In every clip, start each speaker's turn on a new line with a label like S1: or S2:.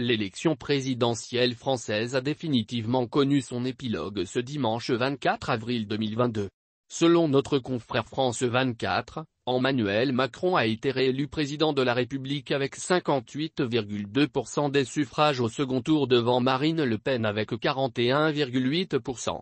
S1: L'élection présidentielle française a définitivement connu son épilogue ce dimanche 24 avril 2022. Selon notre confrère France 24, Emmanuel Macron a été réélu président de la République avec 58,2% des suffrages au second tour devant Marine Le Pen avec 41,8%.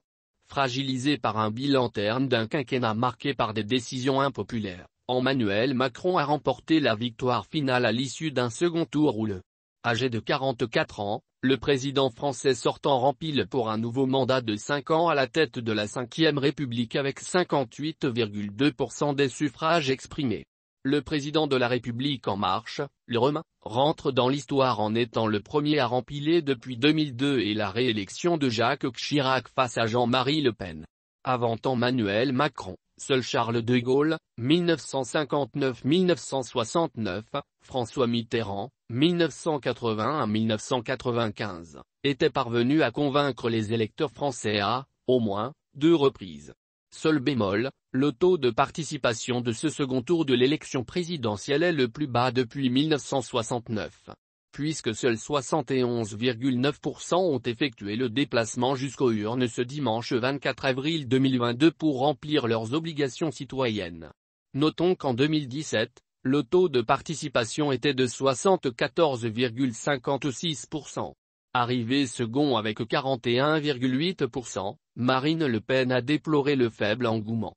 S1: Fragilisé par un bilan terne d'un quinquennat marqué par des décisions impopulaires, Emmanuel Macron a remporté la victoire finale à l'issue d'un second tour où le Âgé de 44 ans, le président français sortant rempile pour un nouveau mandat de 5 ans à la tête de la 5e République avec 58,2% des suffrages exprimés. Le président de la République En Marche, le Romain, rentre dans l'histoire en étant le premier à rempiler depuis 2002 et la réélection de Jacques Chirac face à Jean-Marie Le Pen. Avant Manuel Macron, seul Charles de Gaulle, 1959-1969, François Mitterrand, 1980 à 1995, était parvenu à convaincre les électeurs français à, au moins, deux reprises. Seul bémol, le taux de participation de ce second tour de l'élection présidentielle est le plus bas depuis 1969. Puisque seuls 71,9% ont effectué le déplacement jusqu'aux urnes ce dimanche 24 avril 2022 pour remplir leurs obligations citoyennes. Notons qu'en 2017, le taux de participation était de 74,56%. Arrivé second avec 41,8%, Marine Le Pen a déploré le faible engouement.